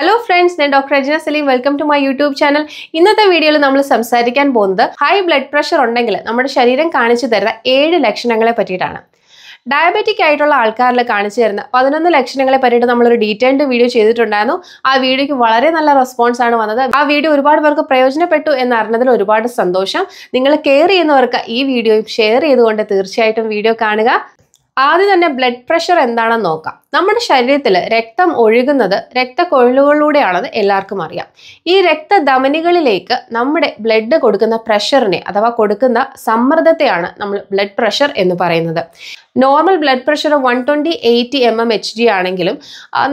hello friends ഞാൻ doctor Ajana Saleem welcome to my YouTube channel ഇന്നത്തെ വീഡിയോയിൽ നമ്മൾ സംസാരിക്കാൻ പോകുന്നത് ഹൈ ബ്ലഡ് പ്രഷർ ഉണ്ടെങ്കിൽ നമ്മുടെ ശരീരം കാണിച്ചു തരുന്ന ഏഴ് ലക്ഷണങ്ങളെ പറ്റിയിട്ടാണ് ഡയബറ്റിക് ആയിട്ടുള്ള ആൾക്കാരിൽ കാണിച്ചു തരുന്ന പതിനൊന്ന് ലക്ഷണങ്ങളെ പറ്റിയിട്ട് നമ്മളൊരു ഡീറ്റെയിൽഡ് വീഡിയോ ചെയ്തിട്ടുണ്ടായിരുന്നു ആ വീഡിയോയ്ക്ക് വളരെ നല്ല റെസ്പോൺസ് ആണ് വന്നത് ആ വീഡിയോ ഒരുപാട് പേർക്ക് പ്രയോജനപ്പെട്ടു എന്നറിഞ്ഞതിൽ ഒരുപാട് സന്തോഷം നിങ്ങൾ കെയർ ചെയ്യുന്നവർക്ക് ഈ വീഡിയോയും ഷെയർ ചെയ്തുകൊണ്ട് തീർച്ചയായിട്ടും വീഡിയോ കാണുക ആദ്യം തന്നെ ബ്ലഡ് പ്രഷർ എന്താണെന്ന് നോക്കാം നമ്മുടെ ശരീരത്തിൽ രക്തം ഒഴുകുന്നത് രക്തക്കൊഴിലുകളിലൂടെയാണെന്ന് എല്ലാവർക്കും അറിയാം ഈ രക്തധമനികളിലേക്ക് നമ്മുടെ ബ്ലഡ് കൊടുക്കുന്ന പ്രഷറിനെ അഥവാ കൊടുക്കുന്ന സമ്മർദ്ദത്തെയാണ് നമ്മൾ ബ്ലഡ് പ്രഷർ എന്ന് പറയുന്നത് normal blood pressure one twenty eighty M M H D ആണെങ്കിലും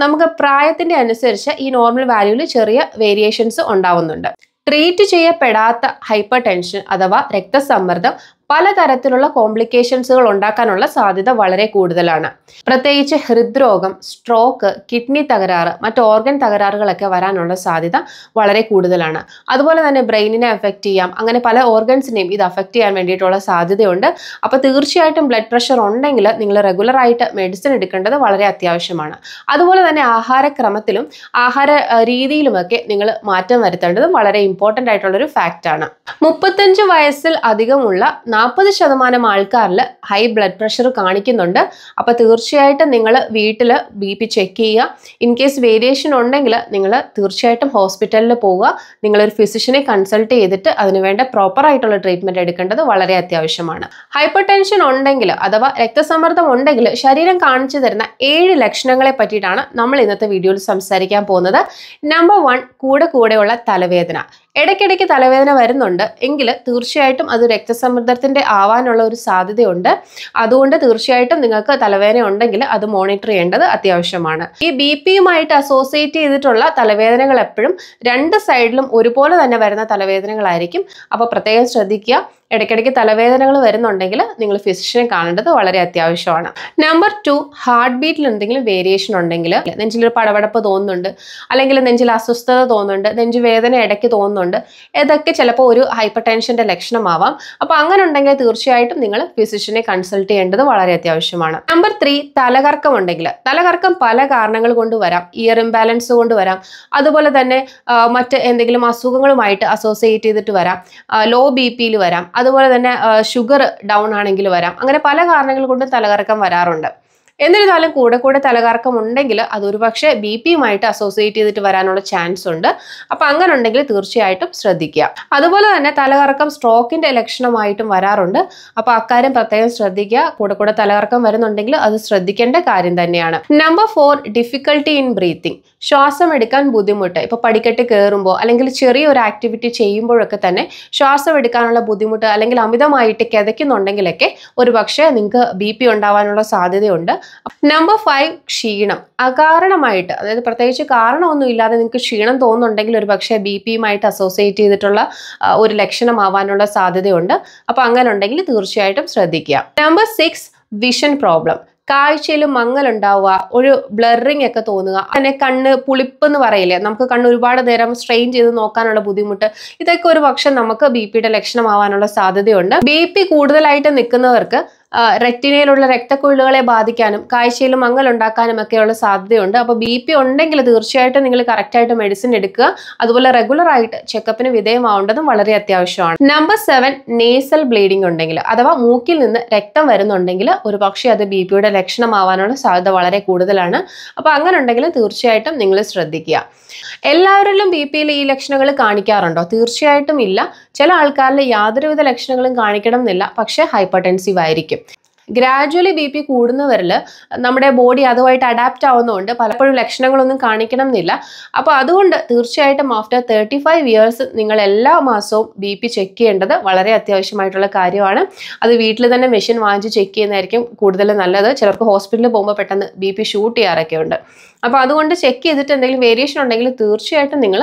നമുക്ക് പ്രായത്തിൻ്റെ അനുസരിച്ച് ഈ നോർമൽ വാല്യൂവിൽ ചെറിയ വേരിയേഷൻസ് ഉണ്ടാവുന്നുണ്ട് ട്രീറ്റ് ചെയ്യപ്പെടാത്ത ഹൈപ്പർ ടെൻഷൻ അഥവാ രക്തസമ്മർദ്ദം പലതരത്തിലുള്ള കോംപ്ലിക്കേഷൻസുകൾ ഉണ്ടാക്കാനുള്ള സാധ്യത വളരെ കൂടുതലാണ് പ്രത്യേകിച്ച് ഹൃദ്രോഗം സ്ട്രോക്ക് കിഡ്നി തകരാറ് മറ്റ് ഓർഗൻ തകരാറുകളൊക്കെ വരാനുള്ള സാധ്യത വളരെ കൂടുതലാണ് അതുപോലെ തന്നെ ബ്രെയിനിനെ എഫക്റ്റ് ചെയ്യാം അങ്ങനെ പല ഓർഗൻസിനെയും ഇത് അഫക്റ്റ് ചെയ്യാൻ വേണ്ടിയിട്ടുള്ള സാധ്യതയുണ്ട് അപ്പോൾ തീർച്ചയായിട്ടും ബ്ലഡ് പ്രഷർ ഉണ്ടെങ്കിൽ നിങ്ങൾ റെഗുലറായിട്ട് മെഡിസിൻ എടുക്കേണ്ടത് വളരെ അത്യാവശ്യമാണ് അതുപോലെ തന്നെ ആഹാരക്രമത്തിലും ആഹാര രീതിയിലുമൊക്കെ നിങ്ങൾ മാറ്റം വരുത്തേണ്ടത് വളരെ ഇമ്പോർട്ടൻ്റ് ആയിട്ടുള്ളൊരു ഫാക്റ്റാണ് മുപ്പത്തഞ്ച് വയസ്സിൽ അധികമുള്ള നാൽപ്പത് ശതമാനം ആൾക്കാരിൽ ഹൈ ബ്ലഡ് പ്രഷർ കാണിക്കുന്നുണ്ട് അപ്പോൾ തീർച്ചയായിട്ടും നിങ്ങൾ വീട്ടിൽ ബി പി ചെക്ക് ചെയ്യുക ഇൻ കേസ് വേരിയേഷൻ ഉണ്ടെങ്കിൽ നിങ്ങൾ തീർച്ചയായിട്ടും ഹോസ്പിറ്റലിൽ പോവുക നിങ്ങളൊരു ഫിസിഷ്യനെ കൺസൾട്ട് ചെയ്തിട്ട് അതിനുവേണ്ട പ്രോപ്പറായിട്ടുള്ള ട്രീറ്റ്മെൻറ്റ് എടുക്കേണ്ടത് വളരെ അത്യാവശ്യമാണ് ഹൈപ്പർ ടെൻഷൻ ഉണ്ടെങ്കിൽ അഥവാ രക്തസമ്മർദ്ദം ഉണ്ടെങ്കിൽ ശരീരം കാണിച്ചു തരുന്ന ഏഴ് ലക്ഷണങ്ങളെ പറ്റിയിട്ടാണ് നമ്മൾ ഇന്നത്തെ വീഡിയോയിൽ സംസാരിക്കാൻ പോകുന്നത് നമ്പർ വൺ കൂടെ കൂടെയുള്ള തലവേദന ഇടയ്ക്കിടയ്ക്ക് തലവേദന വരുന്നുണ്ട് എങ്കിൽ തീർച്ചയായിട്ടും അത് രക്തസമ്മർദ്ദത്തിന് പെർസെൻ്റ് ആവാനുള്ള ഒരു സാധ്യതയുണ്ട് അതുകൊണ്ട് തീർച്ചയായിട്ടും നിങ്ങൾക്ക് തലവേദന ഉണ്ടെങ്കിൽ അത് മോണിറ്റർ ചെയ്യേണ്ടത് അത്യാവശ്യമാണ് ഈ ബി പിയുമായിട്ട് അസോസിയേറ്റ് ചെയ്തിട്ടുള്ള തലവേദനകൾ എപ്പോഴും രണ്ട് സൈഡിലും ഒരുപോലെ തന്നെ വരുന്ന തലവേദനകളായിരിക്കും അപ്പോൾ പ്രത്യേകം ശ്രദ്ധിക്കുക ഇടയ്ക്കിടയ്ക്ക് തലവേദനകൾ വരുന്നുണ്ടെങ്കിൽ നിങ്ങൾ ഫിസിഷ്യനെ കാണേണ്ടത് വളരെ അത്യാവശ്യമാണ് നമ്പർ ടു ഹാർട്ട് ബീറ്റിൽ എന്തെങ്കിലും വേരിയേഷൻ ഉണ്ടെങ്കിൽ നെഞ്ചിലൊരു പടവടപ്പ് തോന്നുന്നുണ്ട് അല്ലെങ്കിൽ നെഞ്ചിൽ അസ്വസ്ഥത തോന്നുന്നുണ്ട് നെഞ്ചു വേദന ഇടയ്ക്ക് തോന്നുന്നുണ്ട് ഇതൊക്കെ ചിലപ്പോൾ ഒരു ഹൈപ്പർ ടെൻഷൻ്റെ ലക്ഷണമാവാം അപ്പോൾ അങ്ങനെ ഉണ്ടെങ്കിൽ തീർച്ചയായിട്ടും നിങ്ങൾ ഫിസിഷ്യനെ കൺസൾട്ട് ചെയ്യേണ്ടത് വളരെ അത്യാവശ്യമാണ് നമ്പർ ത്രീ തലകർക്കം ഉണ്ടെങ്കിൽ തലകർക്കം പല കാരണങ്ങൾ കൊണ്ട് വരാം ഇയർ ഇംബാലൻസ് കൊണ്ട് വരാം അതുപോലെ തന്നെ മറ്റ് എന്തെങ്കിലും അസുഖങ്ങളുമായിട്ട് അസോസിയേറ്റ് ചെയ്തിട്ട് വരാം ലോ ബി പിയിൽ വരാം അതുപോലെ തന്നെ ഷുഗർ ഡൗൺ ആണെങ്കിൽ വരാം അങ്ങനെ പല കാരണങ്ങൾ കൊണ്ട് തലകറക്കം വരാറുണ്ട് എന്നിരുന്നാലും കൂടെ കൂടെ തലകറക്കം ഉണ്ടെങ്കിൽ അത് ഒരുപക്ഷെ ബി പിയുമായിട്ട് അസോസിയേറ്റ് ചെയ്തിട്ട് വരാനുള്ള ചാൻസ് ഉണ്ട് അപ്പോൾ അങ്ങനെ ഉണ്ടെങ്കിൽ തീർച്ചയായിട്ടും ശ്രദ്ധിക്കുക അതുപോലെ തന്നെ തലകറക്കം സ്ട്രോക്കിൻ്റെ ലക്ഷണമായിട്ടും വരാറുണ്ട് അപ്പോൾ അക്കാര്യം പ്രത്യേകം ശ്രദ്ധിക്കുക കൂടെ കൂടെ തലകറക്കം വരുന്നുണ്ടെങ്കിൽ അത് ശ്രദ്ധിക്കേണ്ട കാര്യം തന്നെയാണ് number four difficulty in breathing ശ്വാസം എടുക്കാൻ ബുദ്ധിമുട്ട് ഇപ്പോൾ പടിക്കെട്ട് കയറുമ്പോൾ അല്ലെങ്കിൽ ചെറിയൊരു ആക്ടിവിറ്റി ചെയ്യുമ്പോഴൊക്കെ തന്നെ ശ്വാസം എടുക്കാനുള്ള ബുദ്ധിമുട്ട് അല്ലെങ്കിൽ അമിതമായിട്ട് കിതയ്ക്കുന്നുണ്ടെങ്കിലൊക്കെ ഒരു പക്ഷേ നിങ്ങൾക്ക് ബി പി ഉണ്ടാവാനുള്ള സാധ്യതയുണ്ട് നമ്പർ ഫൈവ് ക്ഷീണം അകാരണമായിട്ട് അതായത് പ്രത്യേകിച്ച് കാരണമൊന്നും ഇല്ലാതെ നിങ്ങൾക്ക് ക്ഷീണം തോന്നുന്നുണ്ടെങ്കിൽ ഒരു പക്ഷേ ബി പിയുമായിട്ട് അസോസിയേറ്റ് ചെയ്തിട്ടുള്ള ഒരു ലക്ഷണമാവാനുള്ള സാധ്യതയുണ്ട് അപ്പോൾ അങ്ങനെ ഉണ്ടെങ്കിൽ തീർച്ചയായിട്ടും ശ്രദ്ധിക്കുക നമ്പർ സിക്സ് വിഷൻ പ്രോബ്ലം കാഴ്ചയിൽ മങ്ങലുണ്ടാവുക ഒരു ബ്ലറിങ് ഒക്കെ തോന്നുക അങ്ങനെ കണ്ണ് പുളിപ്പ് എന്ന് പറയില്ലേ നമുക്ക് കണ്ണ് ഒരുപാട് നേരം സ്ട്രെയിൻ ചെയ്ത് നോക്കാനുള്ള ബുദ്ധിമുട്ട് ഇതൊക്കെ ഒരു പക്ഷെ നമുക്ക് ബി പിയുടെ ലക്ഷണമാവാനുള്ള സാധ്യതയുണ്ട് ബി പി കൂടുതലായിട്ട് നിൽക്കുന്നവർക്ക് റെറ്റിനയിലുള്ള രക്തക്കുഴലുകളെ ബാധിക്കാനും കാഴ്ചയിൽ മങ്ങലുണ്ടാക്കാനും ഒക്കെയുള്ള സാധ്യതയുണ്ട് അപ്പോൾ ബി പി ഉണ്ടെങ്കിൽ തീർച്ചയായിട്ടും നിങ്ങൾ കറക്റ്റായിട്ട് മെഡിസിൻ എടുക്കുക അതുപോലെ റെഗുലർ ആയിട്ട് ചെക്കപ്പിന് വിധേയമാവേണ്ടതും വളരെ അത്യാവശ്യമാണ് നമ്പർ സെവൻ നേസൽ ബ്ലീഡിംഗ് ഉണ്ടെങ്കിൽ അഥവാ മൂക്കിൽ നിന്ന് രക്തം വരുന്നുണ്ടെങ്കിൽ ഒരു അത് ബി പിയുടെ ലക്ഷണമാവാനുള്ള സാധ്യത വളരെ കൂടുതലാണ് അപ്പോൾ അങ്ങനെ ഉണ്ടെങ്കിൽ തീർച്ചയായിട്ടും നിങ്ങൾ ശ്രദ്ധിക്കുക എല്ലാവരിലും ബി പിയിൽ ഈ ലക്ഷണങ്ങൾ കാണിക്കാറുണ്ടോ തീർച്ചയായിട്ടും ഇല്ല ചില ആൾക്കാരിൽ യാതൊരുവിധ ലക്ഷണങ്ങളും കാണിക്കണം എന്നില്ല പക്ഷേ ഹൈപ്പർടെൻസീവ് ആയിരിക്കും ഗ്രാജ്വലി ബി പി കൂടുന്നവരിൽ നമ്മുടെ ബോഡി അതുമായിട്ട് അഡാപ്റ്റ് ആവുന്നതുകൊണ്ട് പലപ്പോഴും ലക്ഷണങ്ങളൊന്നും കാണിക്കണം എന്നില്ല അപ്പോൾ അതുകൊണ്ട് തീർച്ചയായിട്ടും ആഫ്റ്റർ തേർട്ടി ഫൈവ് ഇയേഴ്സ് നിങ്ങൾ എല്ലാ മാസവും ബി പി ചെക്ക് ചെയ്യേണ്ടത് വളരെ അത്യാവശ്യമായിട്ടുള്ള കാര്യമാണ് അത് വീട്ടിൽ തന്നെ മെഷീൻ വാങ്ങിച്ച് ചെക്ക് ചെയ്യുന്നതായിരിക്കും കൂടുതൽ നല്ലത് ചിലർക്ക് ഹോസ്പിറ്റലിൽ പോകുമ്പോൾ പെട്ടെന്ന് ബി പി ഷൂട്ട് ചെയ്യാറൊക്കെ ഉണ്ട് അപ്പോൾ അതുകൊണ്ട് ചെക്ക് ചെയ്തിട്ട് എന്തെങ്കിലും വേരിയേഷൻ ഉണ്ടെങ്കിൽ തീർച്ചയായിട്ടും നിങ്ങൾ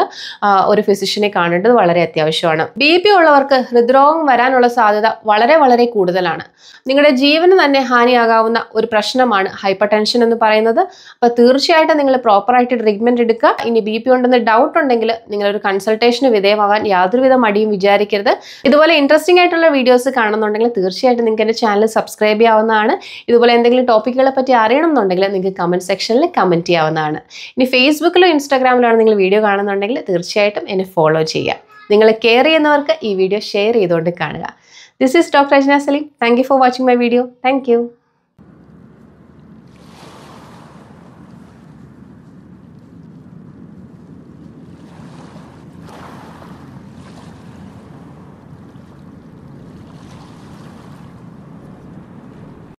ഒരു ഫിസിഷ്യനെ കാണേണ്ടത് വളരെ അത്യാവശ്യമാണ് ബി പി ഉള്ളവർക്ക് ഹൃദ്രോഗം വരാനുള്ള സാധ്യത വളരെ വളരെ കൂടുതലാണ് നിങ്ങളുടെ ജീവന് തന്നെ ഹാനിയാകാവുന്ന ഒരു പ്രശ്നമാണ് ഹൈപ്പർ ടെൻഷൻ എന്ന് പറയുന്നത് അപ്പോൾ തീർച്ചയായിട്ടും നിങ്ങൾ പ്രോപ്പറായിട്ട് ട്രീറ്റ്മെൻറ്റ് എടുക്കുക ഇനി ബി പി ഉണ്ടെന്ന് ഡൗട്ട് ഉണ്ടെങ്കിൽ നിങ്ങളൊരു കൺസൾട്ടേഷന് വിധേയമാവാൻ യാതൊരുവിധ മടിയും വിചാരിക്കരുത് ഇതുപോലെ ഇൻട്രസ്റ്റിംഗ് ആയിട്ടുള്ള വീഡിയോസ് കാണുന്നുണ്ടെങ്കിൽ തീർച്ചയായിട്ടും നിങ്ങൾക്ക് എൻ്റെ ചാനൽ സബ്സ്ക്രൈബ് ചെയ്യാവുന്നതാണ് ഇതുപോലെ എന്തെങ്കിലും ടോപ്പിക്കുകളെ പറ്റി എന്നുണ്ടെങ്കിൽ നിങ്ങൾക്ക് കമൻറ്റ് സെക്ഷനിൽ കമൻറ്റ് ചെയ്യാവുന്നതാണ് ചെയ്യാവുന്നതാണ് ഇനി ഫേസ്ബുക്കിലോ ഇൻസ്റ്റാഗ്രാമിലാണ് നിങ്ങൾ വീഡിയോ കാണുന്നുണ്ടെങ്കിൽ തീർച്ചയായിട്ടും എന്നെ ഫോളോ ചെയ്യാം നിങ്ങൾ കെയർ ചെയ്യുന്നവർക്ക് ഈ വീഡിയോ ഷെയർ ചെയ്തുകൊണ്ട് കാണുക this is doctor Ajna Saleem thank you for watching my video thank